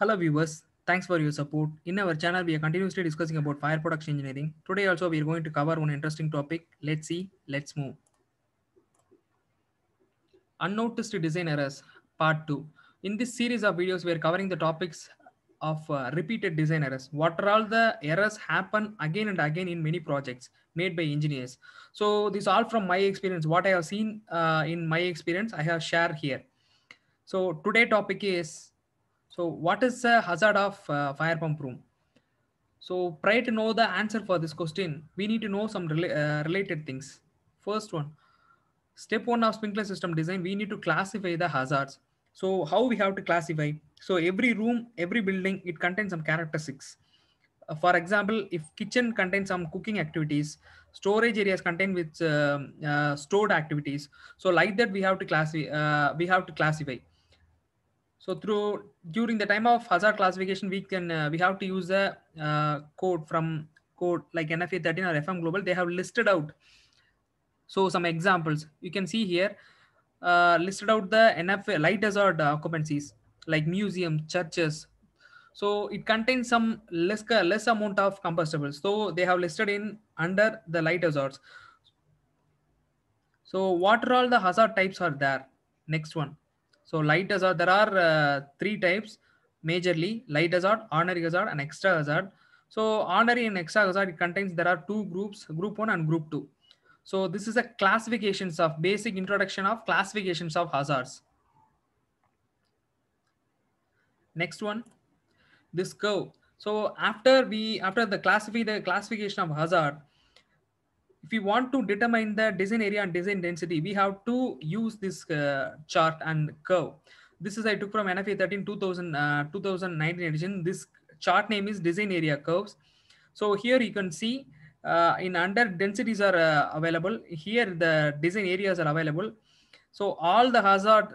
Hello viewers, thanks for your support. In our channel, we are continuously discussing about fire production engineering. Today also we are going to cover one interesting topic. Let's see, let's move. Unnoticed design errors, part two. In this series of videos, we are covering the topics of uh, repeated design errors. What are all the errors happen again and again in many projects made by engineers. So this all from my experience, what I have seen uh, in my experience, I have shared here. So today topic is so what is the hazard of uh, fire pump room? So prior to know the answer for this question, we need to know some rela uh, related things. First one, step one of sprinkler system design, we need to classify the hazards. So how we have to classify? So every room, every building, it contains some characteristics. Uh, for example, if kitchen contains some cooking activities, storage areas contain with uh, uh, stored activities. So like that, we have to classify. Uh, we have to classify. So through during the time of hazard classification, we can uh, we have to use a uh, code from code like NFA 13 or FM Global. They have listed out. So some examples you can see here uh, listed out the NFA light hazard occupancies like museums, churches. So it contains some less uh, less amount of combustibles. So they have listed in under the light hazards. So what are all the hazard types are there? Next one so light hazard, there are uh, three types majorly, light hazard, ordinary hazard and extra hazard. So ordinary and extra hazard, it contains, there are two groups, group one and group two. So this is a classifications of basic introduction of classifications of hazards. Next one, this curve. So after we, after the classify the classification of hazard, if we want to determine the design area and design density, we have to use this uh, chart and curve. This is I took from NFA 13 2000, uh, 2019 edition. This chart name is design area curves. So here you can see uh, in under densities are uh, available. Here the design areas are available. So all the hazard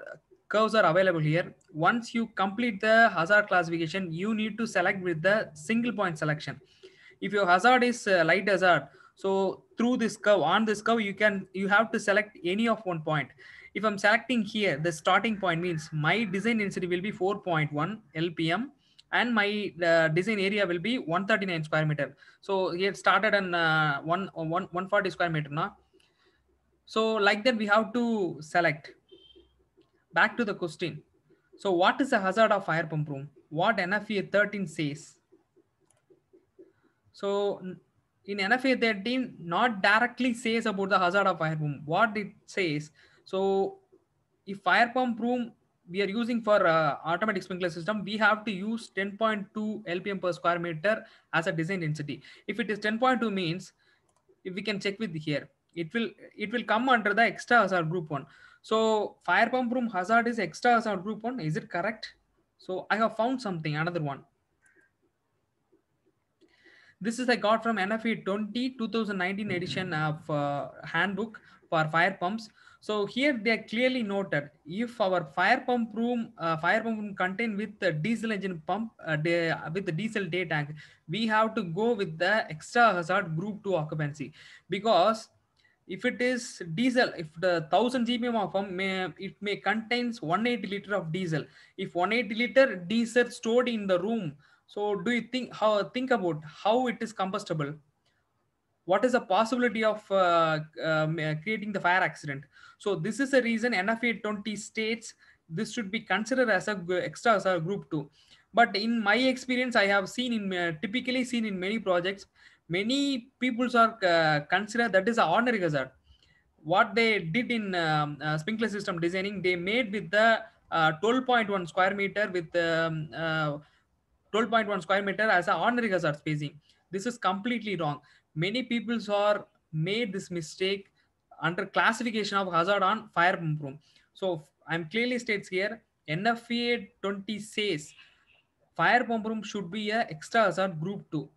curves are available here. Once you complete the hazard classification, you need to select with the single point selection. If your hazard is uh, light hazard, so through this curve, on this curve, you can you have to select any of one point. If I'm selecting here, the starting point means my design density will be 4.1 LPM and my uh, design area will be 139 square meter. So it started uh, on uh, one, one, 140 square meter now. So like that, we have to select. Back to the question. So what is the hazard of fire pump room? What NFA 13 says? So in NFA, their team not directly says about the hazard of fire boom. What it says, so if fire pump room we are using for uh, automatic sprinkler system, we have to use 10.2 LPM per square meter as a design density. If it is 10.2 means, if we can check with here, it will it will come under the extra hazard group one. So fire pump room hazard is extra hazard group one. Is it correct? So I have found something, another one. This is I got from nfa 20 2019 edition mm-hmm. of uh, handbook for fire pumps. So here they are clearly noted if our fire pump room, uh, fire pump room contain with the diesel engine pump uh, de, with the diesel day tank, we have to go with the extra hazard group two occupancy because if it is diesel, if the 1000 GPM of pump may, it may contains 180 liter of diesel. If 180 liter diesel stored in the room so do you think how think about how it is combustible? What is the possibility of uh, uh creating the fire accident? So this is the reason NFA 20 states this should be considered as a extra as a group two. But in my experience, I have seen in uh, typically seen in many projects, many peoples are uh, considered that is an ordinary hazard what they did in um, uh, sprinkler system designing they made with the uh, 12.1 square meter with um, uh, 12.1 square meter as an ordinary hazard spacing. This is completely wrong. Many people are made this mistake under classification of hazard on fire room. So I'm clearly states here NFPA 20 says fire pump room should be a extra hazard group 2.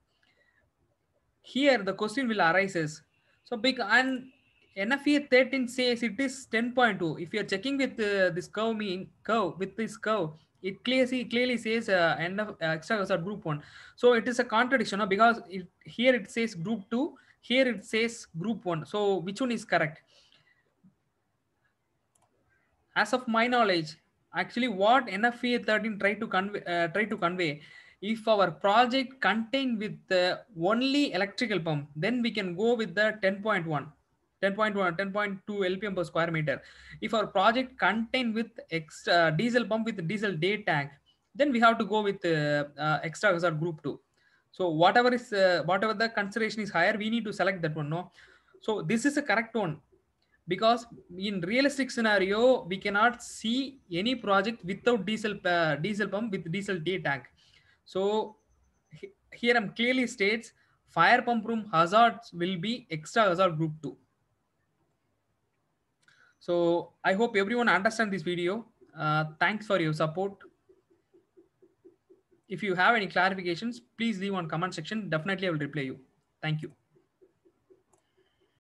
Here the question will arises. So big and NFPA 13 says it is 10.2. If you're checking with uh, this curve mean curve with this curve, it clearly clearly says uh, end of uh, extra group one so it is a contradiction no? because it, here it says group two here it says group one so which one is correct as of my knowledge actually what NF 13 try to convey uh, try to convey if our project contain with uh, only electrical pump then we can go with the 10.1 10.1, 10.2 LPM per square meter. If our project contain with extra uh, diesel pump with diesel day tank, then we have to go with uh, uh, extra hazard group two. So whatever is, uh, whatever the consideration is higher, we need to select that one. No. So this is a correct one because in realistic scenario, we cannot see any project without diesel, uh, diesel pump with diesel day tank. So here I'm clearly states fire pump room hazards will be extra hazard group two. So I hope everyone understand this video. Uh, thanks for your support. If you have any clarifications, please leave on comment section. Definitely I will reply you. Thank you.